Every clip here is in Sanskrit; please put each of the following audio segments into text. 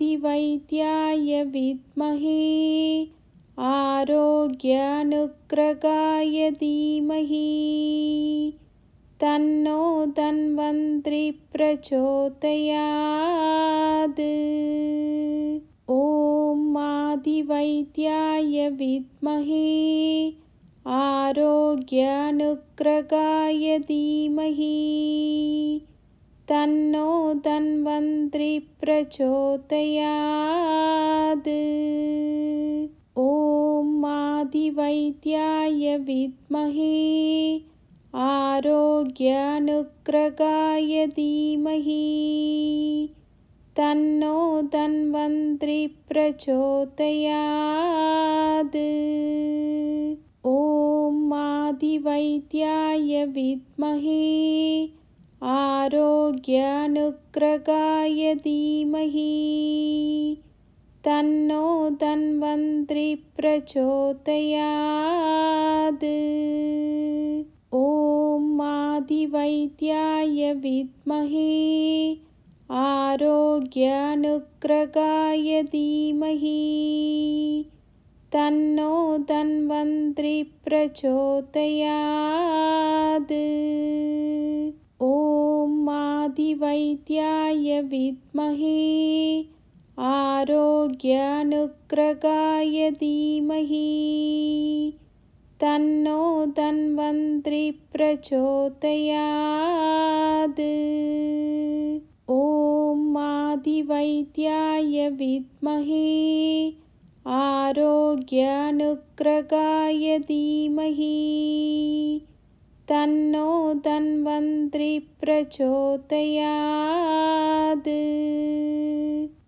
दिवैद्याय विद्महे आरोग्यानुग्रगाय धीमहि तन्नो धन्वन्त्रि प्रचोदयात् ॐ मादिवैद्याय विद्महे आरोग्यानुग्रगाय धीमहि तन्नो धन्वन्त्रि प्रचोदयात् ॐ माधिवैद्याय विद्महे आरोग्यानुग्रगाय धीमहि तन्नो धन्वन्त्रि प्रचोदयात् ॐ आदिवैद्याय विद्महे आरोग्यानुग्रगाय धीमहि तन्नो धन्वन्त्रि प्रचोदयात् ॐ आदिवैद्याय विद्महे आरोग्यानुग्रगाय धीमहि तन्नो धन्वन्त्री प्रचोदयात् ॐ आदिवैद्याय विद्महे आरोग्यानुक्रगाय धीमहि तन्नो प्रचोदयात् ॐ आदिवैद्याय विद्महे आरोग्यानुक्रगाय धीमहि तन्नो धन्वन्त्रि प्रचोदयात्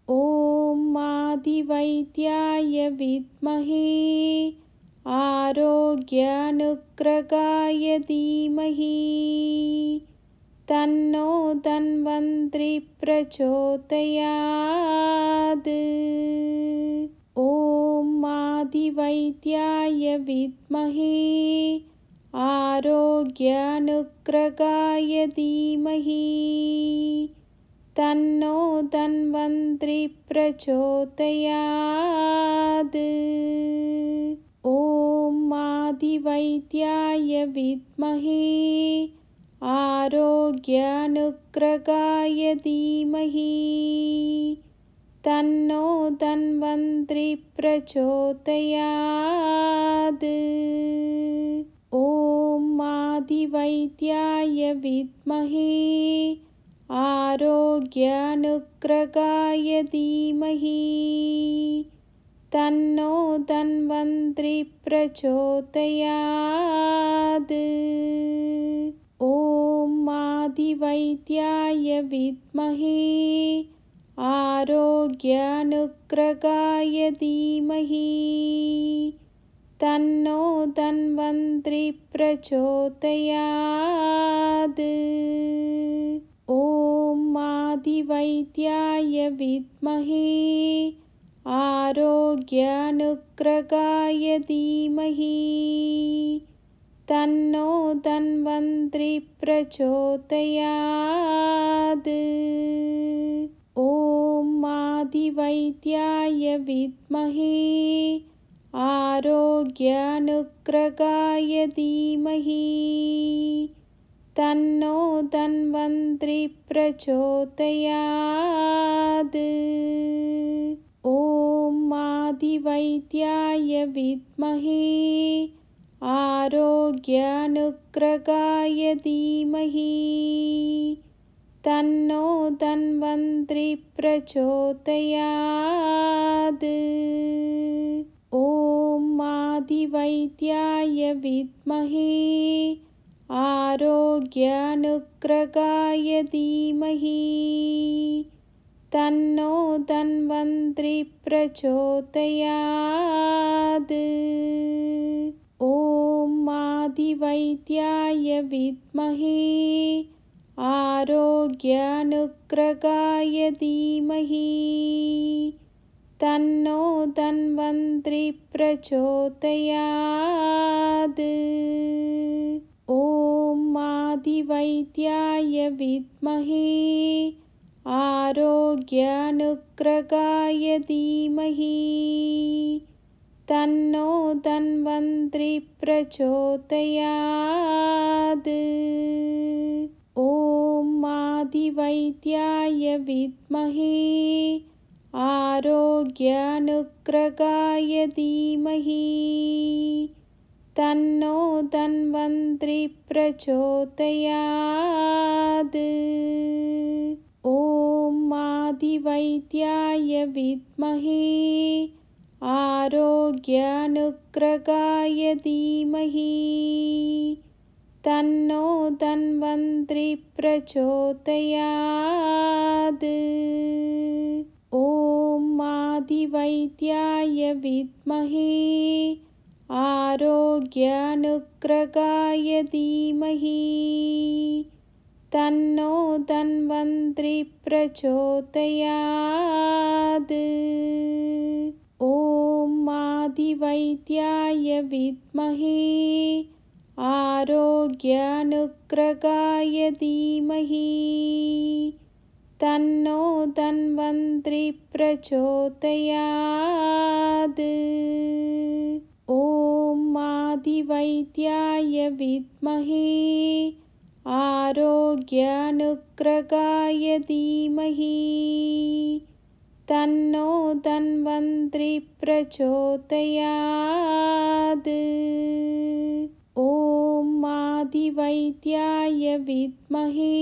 ॐ माधिवैद्याय विद्महे आरोग्यानुग्रगाय धीमहि तन्नो धन्वन्त्रि प्रचोदयात् ॐ माधिवैद्याय विद्महे आरोग्यानुग्रगाय धीमहि तन्नो धन्वन्त्रि प्रचोदयात् ॐ आदिवैद्याय विद्महे आरोग्यानुग्रगाय धीमहि तन्नो धन्वन्त्रि प्रचोदयात् ॐ आदिवैद्याय विद्महे आरोग्यानुक्रगाय धीमहि तन्नो प्रचोदयात् ॐ आदिवैद्याय विद्महे आरोग्यानुक्रगाय धीमहि तन्नो धन्वन्त्रि प्रचोदयात् ॐ माधिवैद्याय विद्महे आरोग्यानुग्रगाय धीमहि तन्नो धन्वन्त्रि प्रचोदयात् ॐ माधिवैद्याय विद्महे आरोग्य धीमहि तन्नो धन्वन्त्रि प्रचोदयात् ॐ आदिवैद्याय विद्महे आरोग्यानुग्रगाय धीमहि तन्नो धन्वन्त्रि प्रचोदयात् ॐ आदिवैद्याय विद्महे आरोग्यानुक्रगाय धीमहि तन्नो प्रचोदयात् ॐ आदिवैद्याय विद्महे आरोग्यानुक्रगाय धीमहि तन्नो धन्वन्त्रि प्रचोदयात् ॐ माधिवैद्याय विद्महे आरोग्यानुग्रगाय धीमहि तन्नो धन्वन्त्रि प्रचोदयात् ॐ माधिवैद्याय विद्महे आरोग्यानुग्रगाय धीमहि तन्नो धन्वन्त्रि प्रचोदयात् ॐ आदिवैद्याय विद्महे आरोग्यानुग्रगाय धीमहि तन्नो धन्वन्त्री प्रचोदयात् ॐ आदिवैद्याय विद्महे आरोग्यानुग्रगाय धीमहि तन्नो प्रचोदयात् ॐ आदिवैद्याय विद्महे आरोग्यानुग्रगाय धीमहि तन्नो धन्वन्त्रि प्रचोदयात् ॐ माधिवैद्याय विद्महे आरोग्यानुग्रगाय धीमहि तन्नो धन्वन्त्रि प्रचोदयात् ॐ माधिवैद्याय विद्महे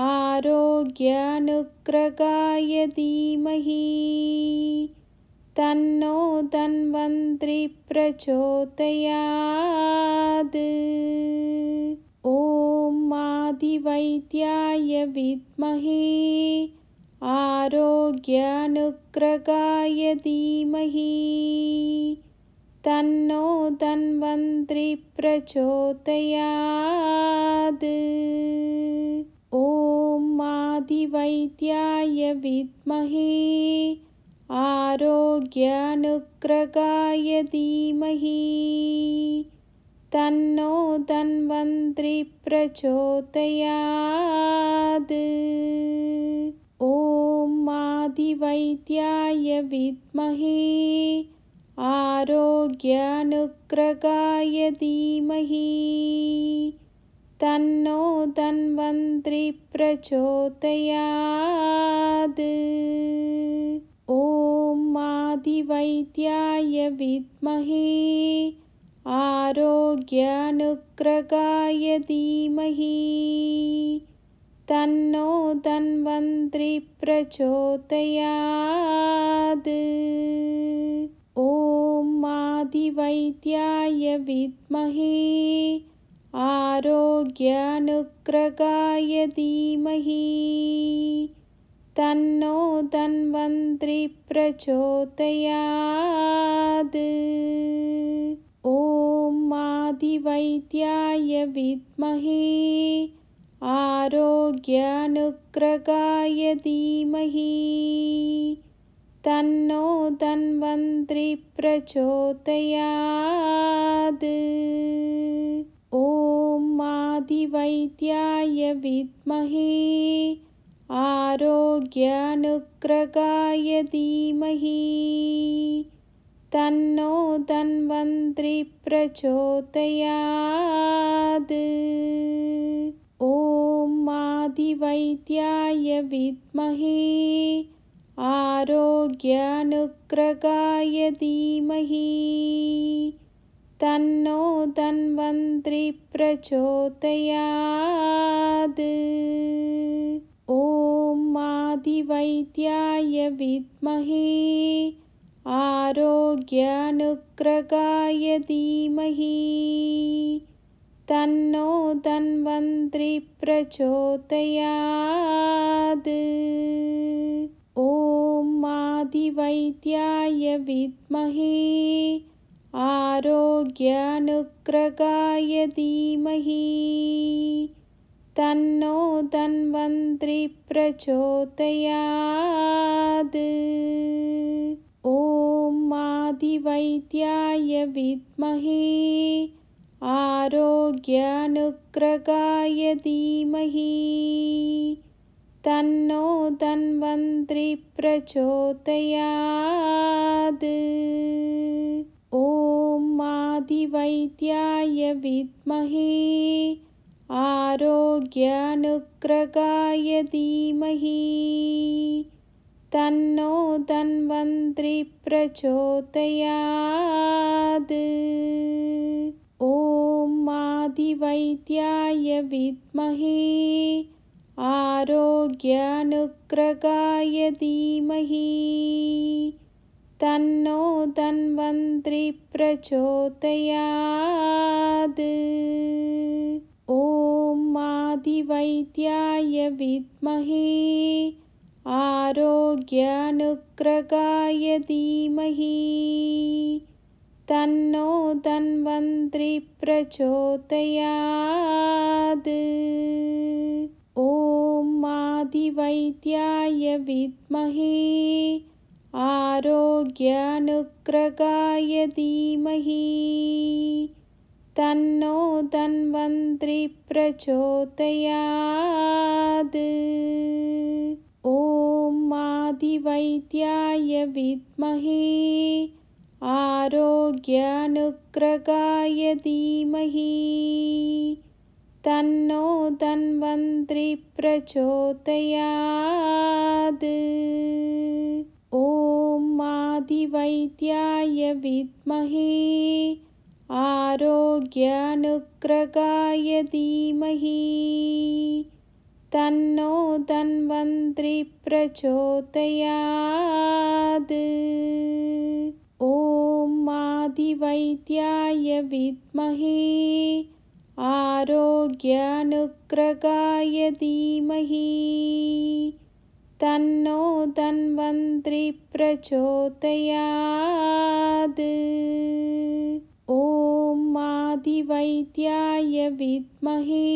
आरोग्यानुग्रगाय धीमहि तन्नो धन्वन्त्रि प्रचोदयात् ॐ आदिवैद्याय विद्महे आरोग्यानुग्रगाय धीमहि तन्नो धन्वन्त्रि प्रचोदयात् ॐ आदिवैद्याय विद्महे आरोग्यानुक्रगाय धीमहि तन्नो प्रचोदयात् ॐ आदिवैद्याय विद्महे आरोग्यानुक्रगाय धीमहि तन्नो धन्वन्त्रि प्रचोदयात् ॐ माधिवैद्याय विद्महे आरोग्यानुग्रगाय धीमहि तन्नो धन्वन्त्रि प्रचोदयात् ॐ आदिवैद्याय विद्महे आरोग्यानुग्रगाय धीमहि तन्नो धन्वन्त्रि प्रचोदयात् ॐ आदिवैद्याय विद्महे आरोग्यानुग्रगाय धीमहि तन्नो धन्वन्त्री प्रचोदयात् ॐ आदिवैद्याय विद्महे आरोग्यानुक्रगाय धीमहि तन्नो प्रचोदयात् ॐ आदिवैद्याय विद्महे आरोग्यानुक्रगाय धीमहि तन्नो धन्वन्त्रि प्रचोदयात् ॐ माधिवैद्याय विद्महे आरोग्यानुग्रगाय धीमहि तन्नो धन्वन्त्रि प्रचोदयात् ॐ माधिवैद्याय विद्महे आरोग्यानुग्रगाय धीमहि तन्नो धन्वन्त्रि प्रचोदयात् ॐ आदिवैद्याय विद्महे आरोग्यानुग्रगाय धीमहि तन्नो धन्वन्त्री प्रचोदयात् ॐ आदिवैद्याय विद्महे आरोग्यानुक्रगाय धीमहि तन्नो प्रचोदयात् ॐ आदिवैद्याय विद्महे आरोग्यानुक्रगाय धीमहि तन्नो धन्वन्त्रि प्रचोदयात् ॐ माधिवैद्याय विद्महे आरोग्यानुग्रगाय धीमहि तन्नो धन्वन्त्रि प्रचोदयात् ॐ माधिवैद्याय विद्महे आरोग्यानुग्रगाय धीमहि तन्नो धन्वन्त्रि प्रचोदयात् ॐ आदिवैद्याय विद्महे आरोग्यानुग्रगाय धीमहि तन्नो धन्वन्त्री प्रचोदयात् ॐ आदिवैद्याय विद्महे आरोग्यानुक्रगाय धीमहि तन्नो प्रचोदयात् ॐ आदिवैद्याय विद्महे आरोग्यानुक्रगाय धीमहि तन्नो धन्वन्त्रि प्रचोदयात् ॐ माधिवैद्याय विद्महे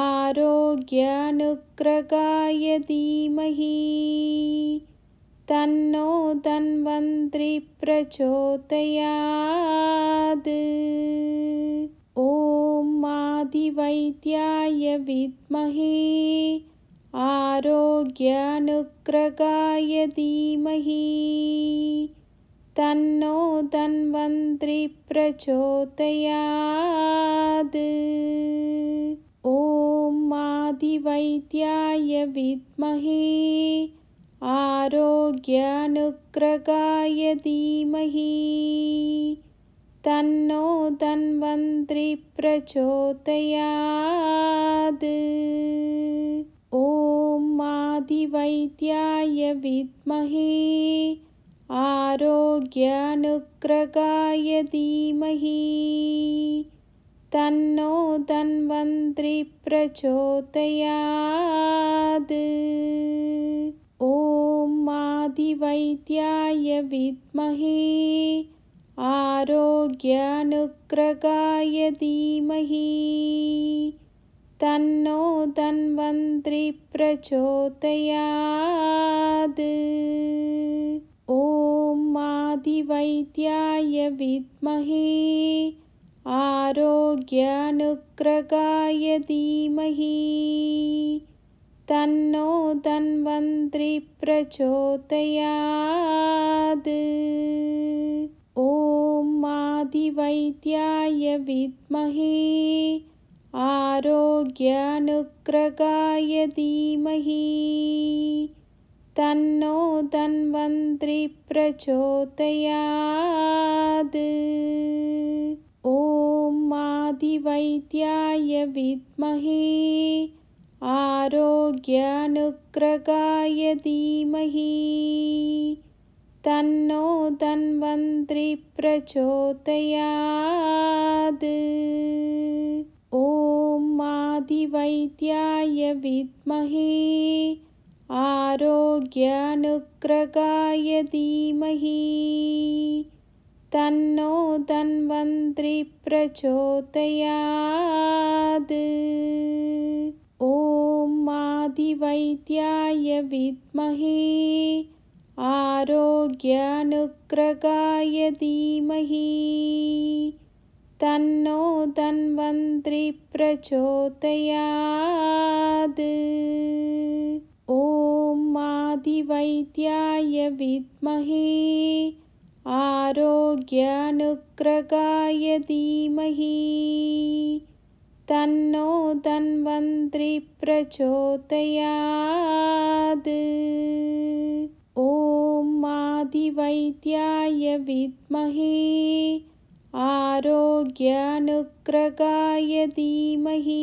आरोग्यानुग्रगाय धीमहि तन्नो धन्वन्त्रि प्रचोदयात् ॐ माधिवैद्याय विद्महे आरोग्यानुग्रगाय धीमहि तन्नो धन्वन्त्रि प्रचोदयात् ॐ आदिवैद्याय विद्महे आरोग्यानुग्रगाय धीमहि तन्नो धन्वन्त्री प्रचोदयात् ॐ आदिवैद्याय विद्महे आरोग्यानुक्रगाय धीमहि तन्नो प्रचोदयात् ॐ आदिवैद्याय विद्महे आरोग्यानुक्रगाय धीमहि तन्नो धन्वन्त्रि प्रचोदयात् ॐ माधिवैद्याय विद्महे आरोग्यानुग्रगाय धीमहि तन्नो धन्वन्त्रि प्रचोदयात् ॐ माधिवैद्याय विद्महे आरोग्यानुग्रगाय धीमहि तन्नो धन्वन्त्रि प्रचोदयात् ॐ आदिवैद्याय विद्महे आरोग्यानुग्रगाय धीमहि तन्नो धन्वन्त्रि प्रचोदयात् ॐ आदिवैद्याय विद्महे आरोग्यानुक्रगाय धीमहि तन्नो प्रचोदयात् ॐ आदिवैद्याय विद्महे आरोग्यानुक्रगाय धीमहि तन्नो धन्वन्त्रि प्रचोदयात् ॐ माधिवैद्याय विद्महे आरोग्यानुग्रगाय धीमहि तन्नो धन्वन्त्रि प्रचोदयात् ॐ माधिवैद्याय विद्महे आरोग्यानुग्रगाय धीमहि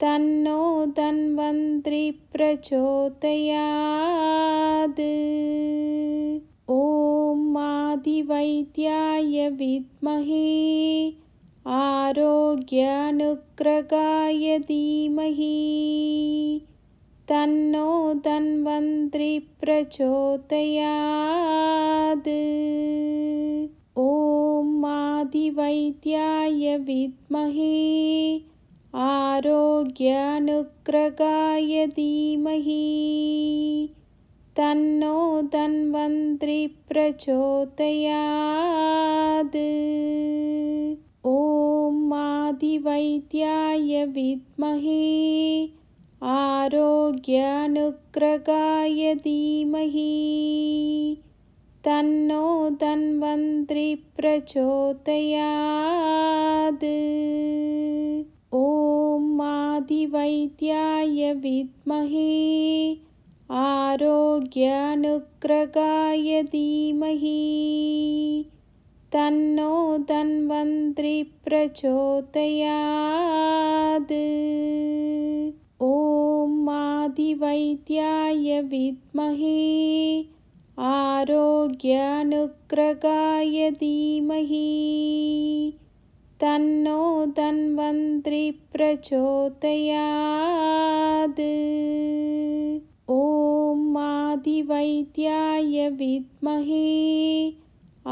तन्नो धन्वन्त्रि प्रचोदयात् ॐ आदिवैद्याय विद्महे आरोग्यानुग्रगाय धीमहि तन्नो धन्वन्त्री प्रचोदयात् ॐ आदिवैद्याय विद्महे आरोग्यानुक्रगाय धीमहि तन्नो प्रचोदयात् ॐ आदिवैद्याय विद्महे आरोग्यानुक्रगाय धीमहि तन्नो धन्वन्त्रि प्रचोदयात् ॐ माधिवैद्याय विद्महे आरोग्यानुग्रगाय धीमहि तन्नो धन्वन्त्रि प्रचोदयात् ॐ माधिवैद्याय विद्महे आरोग्यानुग्रगाय धीमहि तन्नो धन्वन्त्रि प्रचोदयात् ॐ आदिवैद्याय विद्महे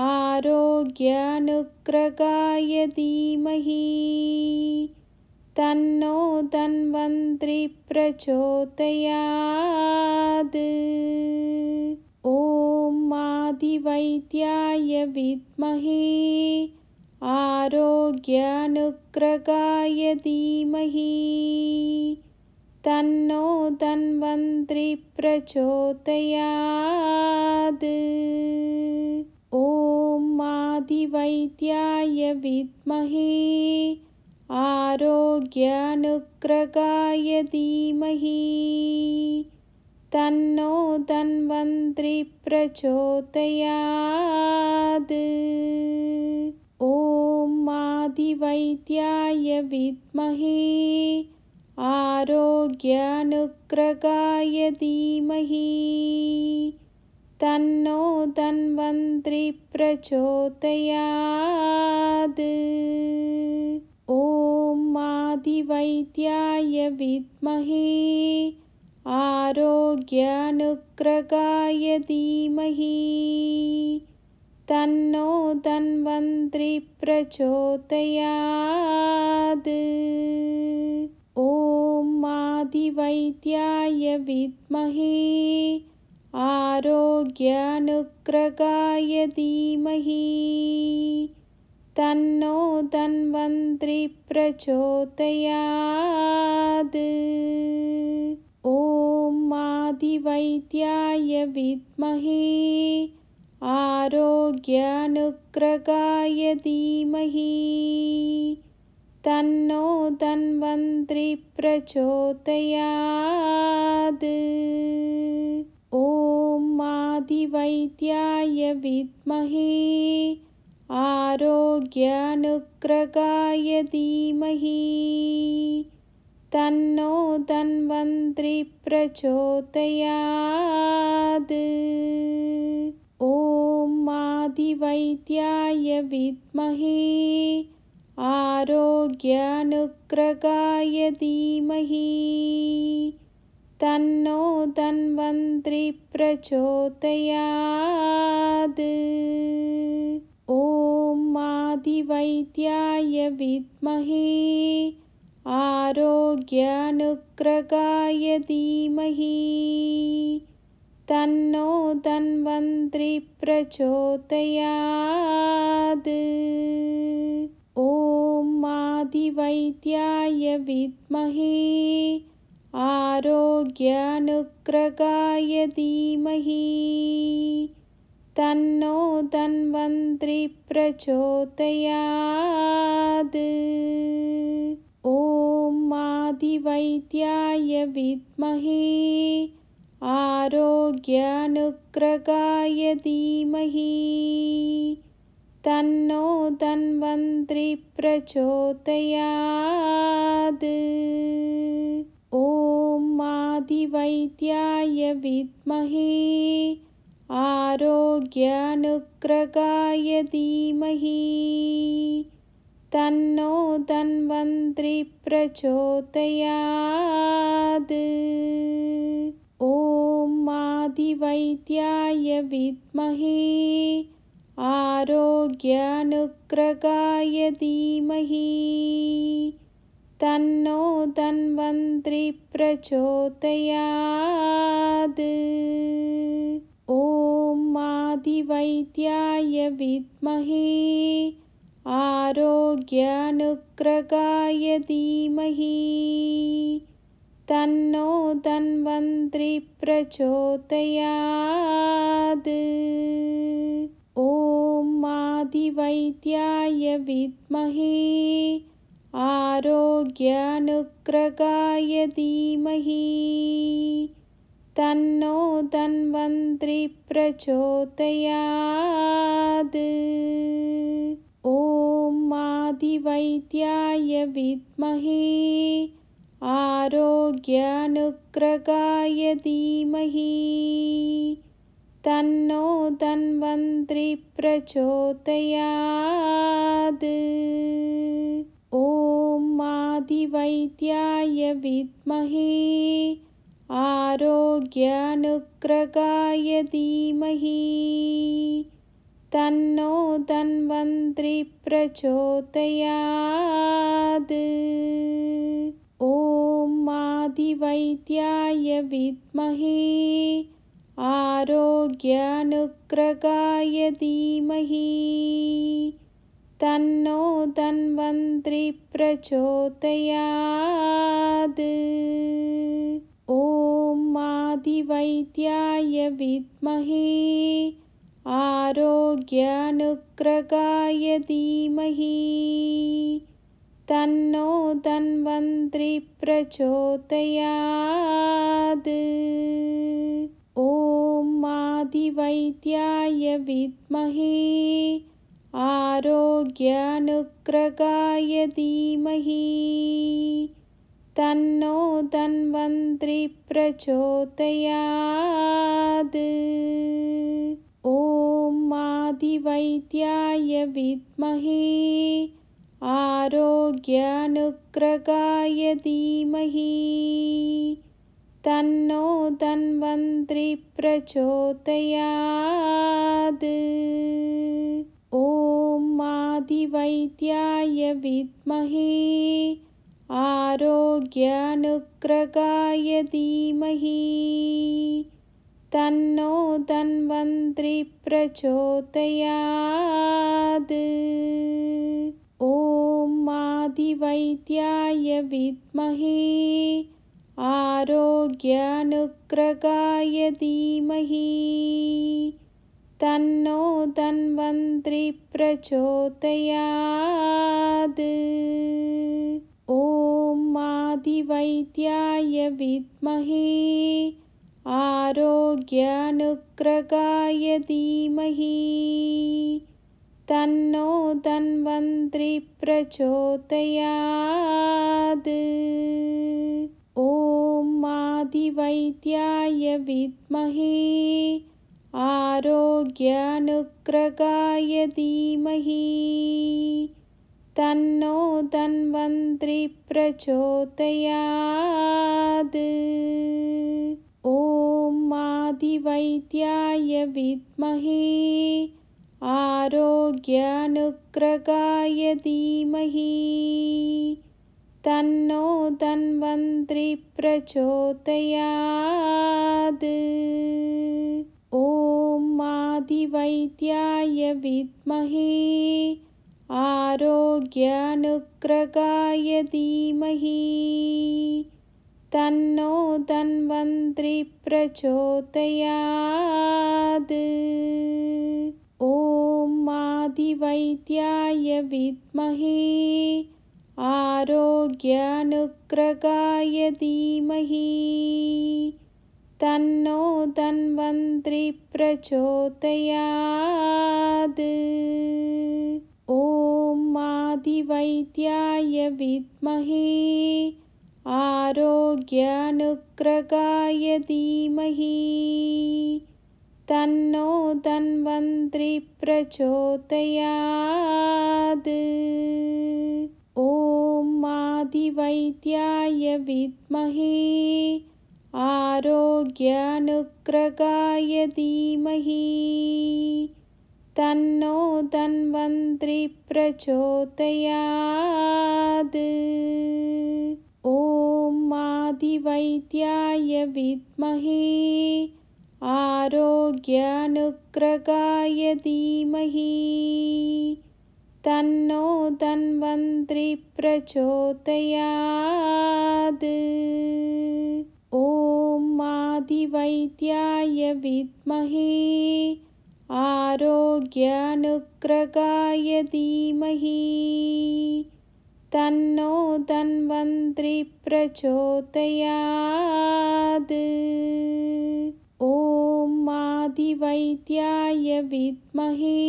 आरोग्यानुग्रगाय धीमहि तन्नो धन्वन्त्री प्रचोदयात् ॐ आदिवैद्याय विद्महे आरोग्यानुक्रगाय धीमहि तन्नो प्रचोदयात् ॐ आदिवैद्याय विद्महे आरोग्यानुक्रगाय धीमहि तन्नो धन्वन्त्रि प्रचोदयात् ॐ माधिवैद्याय विद्महे आरोग्यानुग्रगाय धीमहि तन्नो धन्वन्त्रि प्रचोदयात् ॐ माधिवैद्याय विद्महे आरोग्यानुग्रगाय धीमहि तन्नो धन्वन्त्रि प्रचोदयात् ॐ आदिवैद्याय विद्महे आरोग्यानुग्रगाय धीमहि तन्नो धन्वन्त्री प्रचोदयात् ॐ आदिवैद्याय विद्महे आरोग्यानुक्रगाय धीमहि तन्नो प्रचोदयात् ॐ आदिवैद्याय विद्महे आरोग्यानुक्रगाय धीमहि तन्नो धन्वन्त्रि प्रचोदयात् ॐ माधिवैद्याय विद्महे आरोग्यानुग्रगाय धीमहि तन्नो धन्वन्त्रि प्रचोदयात् ॐ आदिवैद्याय विद्महे आरोग्यानुग्रगाय धीमहि तन्नो धन्वन्त्रि प्रचोदयात् ॐ आदिवैद्याय विद्महे आरोग्यानुग्रगाय धीमहि तन्नो धन्वन्त्री प्रचोदयात् ॐ आदिवैद्याय विद्महे आरोग्यानुक्रगाय धीमहि तन्नो प्रचोदयात् ॐ आदिवैद्याय विद्महे आरोग्यानुक्रगाय धीमहि तन्नो धन्वन्त्रि प्रचोदयात् ॐ माधिवैद्याय विद्महे आरोग्यानुग्रगाय धीमहि तन्नो धन्वन्त्रि प्रचोदयात् ॐ माधिवैद्याय विद्महे आरोग्यानुग्रगाय धीमहि तन्नो धन्वन्त्रि प्रचोदयात् ॐ आदिवैद्याय विद्महे आरोग्यानुग्रगाय धीमहि तन्नो धन्वन्त्री प्रचोदयात् ॐ आदिवैद्याय विद्महे आरोग्यानुक्रगाय धीमहि तन्नो प्रचोदयात् ॐ आदिवैद्याय विद्महे आरोग्यानुक्रगाय धीमहि तन्नो धन्वन्त्रि प्रचोदयात् ॐ माधिवैद्याय विद्महे आरोग्यानुग्रगाय धीमहि तन्नो धन्वन्त्रि प्रचोदयात् ॐ माधिवैद्याय विद्महे आरोग्यानुग्रगाय धीमहि तन्नो धन्वन्त्रि प्रचोदयात् ॐ आदिवैद्याय विद्महे आरोग्यानुग्रगाय धीमहि तन्नो धन्वन्त्री प्रचोदयात् ॐ आदिवैद्याय विद्महे आरोग्यानुक्रगाय धीमहि तन्नो प्रचोदयात् ॐ आदिवैद्याय विद्महे आरोग्यानुक्रगाय धीमहि तन्नो धन्वन्त्रि प्रचोदयात् ॐ माधिवैद्याय विद्महे आरोग्यानुग्रगाय धीमहि तन्नो धन्वन्त्रि प्रचोदयात् ॐ आदिवैद्याय विद्महे आरोग्यानुग्रगाय धीमहि तन्नो धन्वन्त्रि प्रचोदयात् ॐ आदिवैद्याय विद्महे आरोग्यानुग्रगाय धीमहि तन्नो धन्वन्त्री प्रचोदयात् ॐ आदिवैद्याय विद्महे आरोग्यानुक्रगाय धीमहि तन्नो प्रचोदयात् ॐ आदिवैद्याय विद्महे आरोग्यानुक्रगाय धीमहि तन्नो धन्वन्त्रि प्रचोदयात् ॐ माधिवैद्याय विद्महे आरोग्यानुग्रगाय धीमहि तन्नो धन्वन्त्रि प्रचोदयात् ॐ माधिवैद्याय विद्महे आरोग्यानुग्रगाय धीमहि तन्नो धन्वन्त्रि प्रचोदयात् ॐ आदिवैद्याय विद्महे आरोग्यानुग्रगाय धीमहि तन्नो धन्वन्त्रि प्रचोदयात् आदिवैद्याय विद्महे आरोग्यानुग्रगाय धीमहि तन्नो धन्वन्त्रि प्रचोदयात् ॐ आदिवैद्याय विद्महे आरोग्यानुग्रगाय धीमहि तन्नो धन्वन्त्रि प्रचोदयात् ॐ माधिवैद्याय विद्महे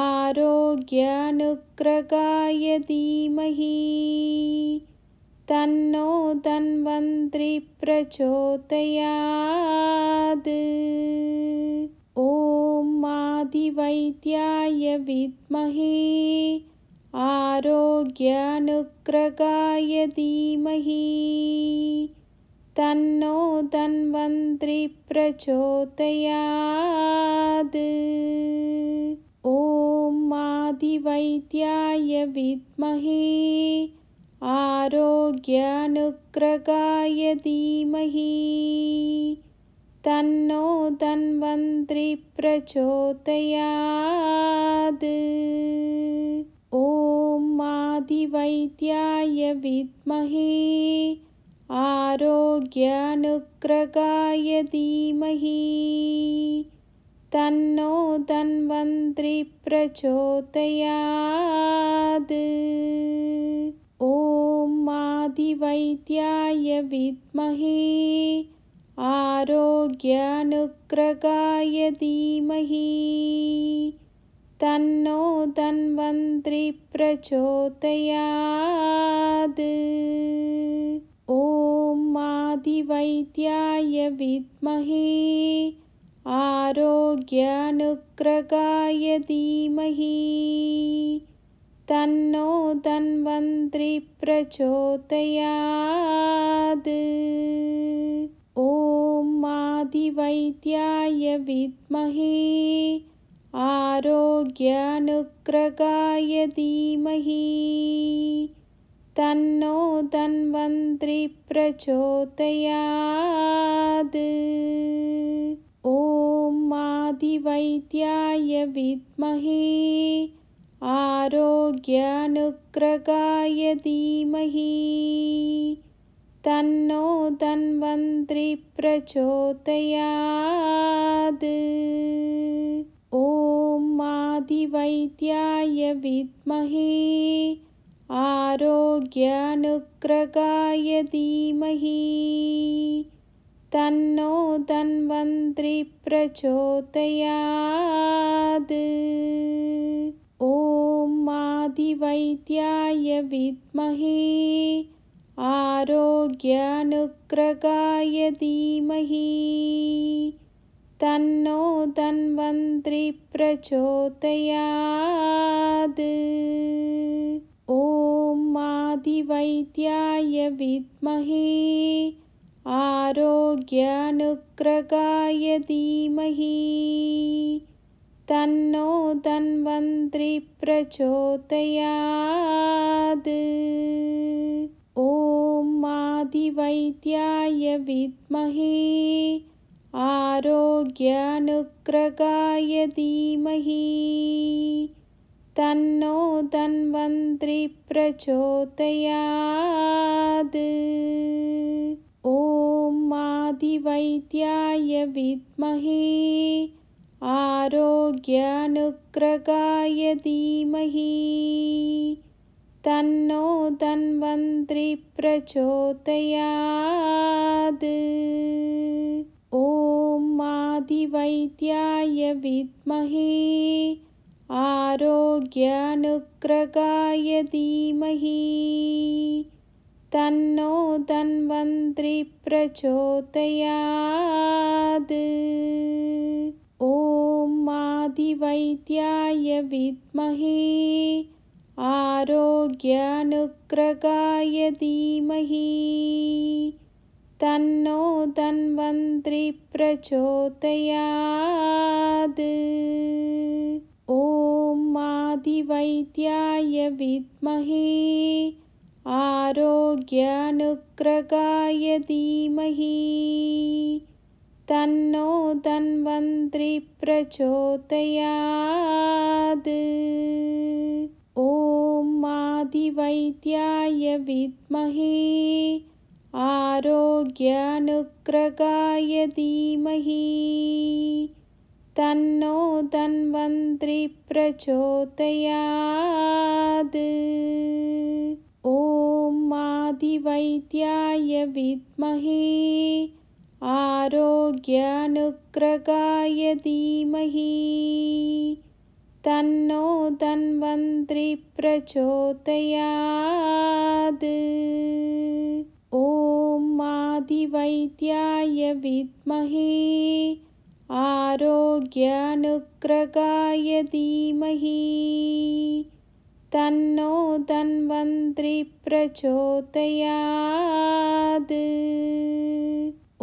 आरोग्यानुग्रगाय धीमहि तन्नो धन्वन्त्रि प्रचोदयात् ॐ माधिवैद्याय विद्महे आरोग्यानुग्रगाय धीमहि तन्नो धन्वन्त्रि प्रचोदयात् ॐ आदिवैद्याय विद्महे आरोग्यानुग्रगाय धीमहि तन्नो धन्वन्त्री प्रचोदयात् ॐ आदिवैद्याय विद्महे आरोग्यानुक्रगाय धीमहि तन्नो प्रचोदयात् ॐ आदिवैद्याय विद्महे आरोग्यानुक्रगाय धीमहि तन्नो धन्वन्त्रि प्रचोदयात् ॐ माधिवैद्याय विद्महे आरोग्यानुग्रगाय धीमहि तन्नो धन्वन्त्रि प्रचोदयात् ॐ माधिवैद्याय विद्महे आरोग्य धीमहि तन्नो धन्वन्त्रि प्रचोदयात् ॐ आदिवैद्याय विद्महे आरोग्यानुग्रगाय धीमहि तन्नो धन्वन्त्री प्रचोदयात् ॐ आदिवैद्याय विद्महे आरोग्यानुक्रगाय धीमहि तन्नो प्रचोदयात् ॐ आदिवैद्याय विद्महे आरोग्यानुक्रगाय धीमहि तन्नो धन्वन्त्रि ॐ माधिवैद्याय विद्महे आरोग्यानुग्रगाय धीमहि तन्नो धन्वन्त्रि ॐ माधिवैद्याय विद्महे आरोग्यानुग्रगाय धीमहि तन्नो धन्वन्त्रि प्रचोदयात् ॐ आदिवैद्याय विद्महे आरोग्यानुग्रगाय धीमहि तन्नो धन्वन्त्रि प्रचोदयात् ॐ आदिवैद्याय विद्महे आरोग्यानुक्रगाय धीमहि तन्नो प्रचोदयात् ॐ आदिवैद्याय विद्महे आरोग्यानुक्रगाय धीमहि तन्नो धन्वन्त्रि प्रचोदयात् ॐ माधिवैद्याय विद्महे आरोग्यानुग्रगाय धीमहि तन्नो धन्वन्त्रि प्रचोदयात् ॐ माधिवैद्याय विद्महे आरोग्यानुग्रगाय धीमहि तन्नो धन्वन्त्रि प्रचोदयात् ॐ आदिवैद्याय विद्महे आरोग्यानुग्रगाय धीमहि तन्नो धन्वन्त्री प्रचोदयात् ॐ आदिवैद्याय विद्महे आरोग्यानुक्रगाय धीमहि तन्नो प्रचोदयात्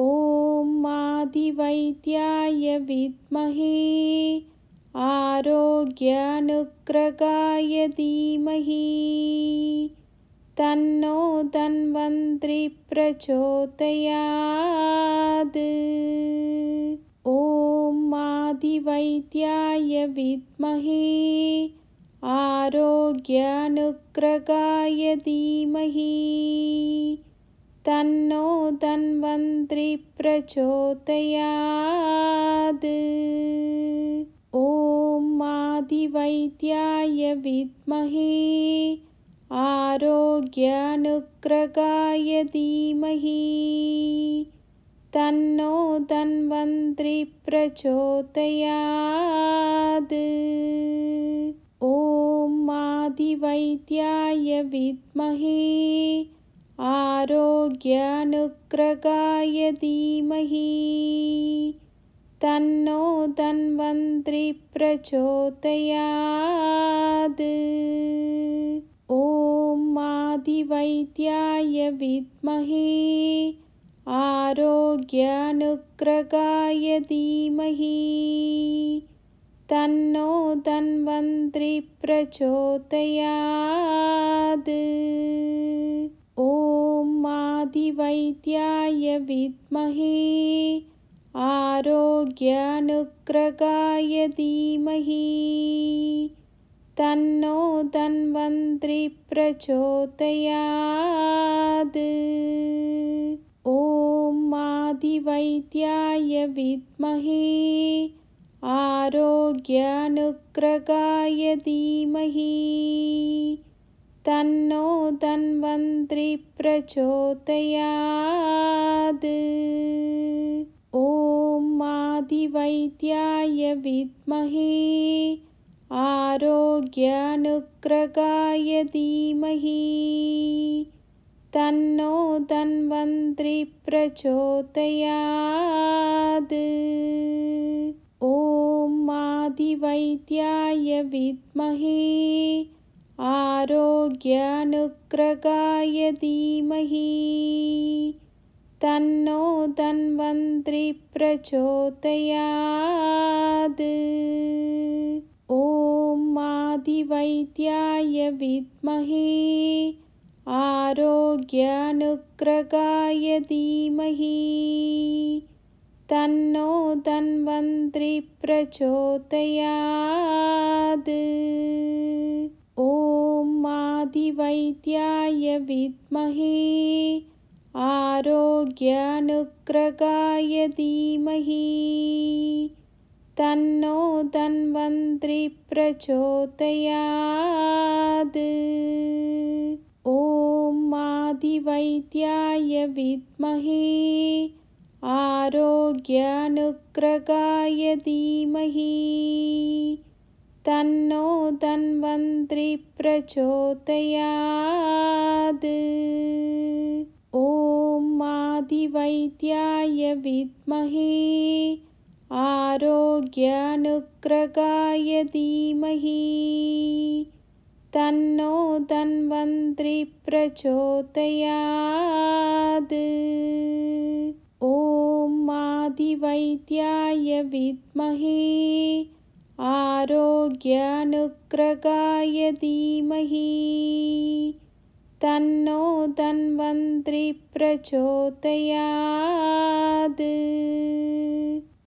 ॐ आदिवैद्याय विद्महे आरोग्यानुक्रगाय धीमहि तन्नो धन्वन्त्रि प्रचोदयात् ॐ माधिवैद्याय विद्महे आरोग्यानुग्रगाय धीमहि तन्नो धन्वन्त्रि प्रचोदयात् ॐ माधिवैद्याय विद्महे आरोग्यानुग्रगाय धीमहि तन्नो धन्वन्त्रि प्रचोदयात् ॐ आदिवैद्याय विद्महे आरोग्यानुग्रगाय धीमहि तन्नो धन्वन्त्री प्रचोदयात् ॐ आदिवैद्याय विद्महे आरोग्यानुक्रगाय धीमहि तन्नो प्रचोदयात् ॐ आदिवैद्याय विद्महे आरोग्यानुक्रगाय धीमहि तन्नो धन्वन्त्रि प्रचोदयात् ॐ माधिवैद्याय विद्महे आरोग्यानुग्रगाय धीमहि तन्नो धन्वन्त्रि प्रचोदयात् ॐ माधिवैद्याय विद्महे आरोग्यानुग्रगाय धीमहि तन्नो धन्वन्त्रि प्रचोदयात् ॐ आदिवैद्याय विद्महे आरोग्यानुग्रगाय धीमहि तन्नो धन्वन्त्रि प्रचोदयात् ॐ आदिवैद्याय विद्महे आरोग्यानुक्रगाय धीमहि तन्नो प्रचोदयात् ॐ आदिवैद्याय विद्महे आरोग्यानुक्रगाय धीमहि तन्नो धन्वन्त्रि प्रचोदयात् ॐ माधिवैद्याय विद्महे आरोग्यानुग्रगाय धीमहि तन्नो धन्वन्त्रि प्रचोदयात् ॐ माधिवैद्याय विद्महे आरोग्यानुग्रगाय धीमहि तन्नो धन्वन्त्रि प्रचोदयात् ॐ आदिवैद्याय विद्मही आरोग्यानुग्रगाय धीमहि तन्नो धन्वन्त्री प्रचोदयात्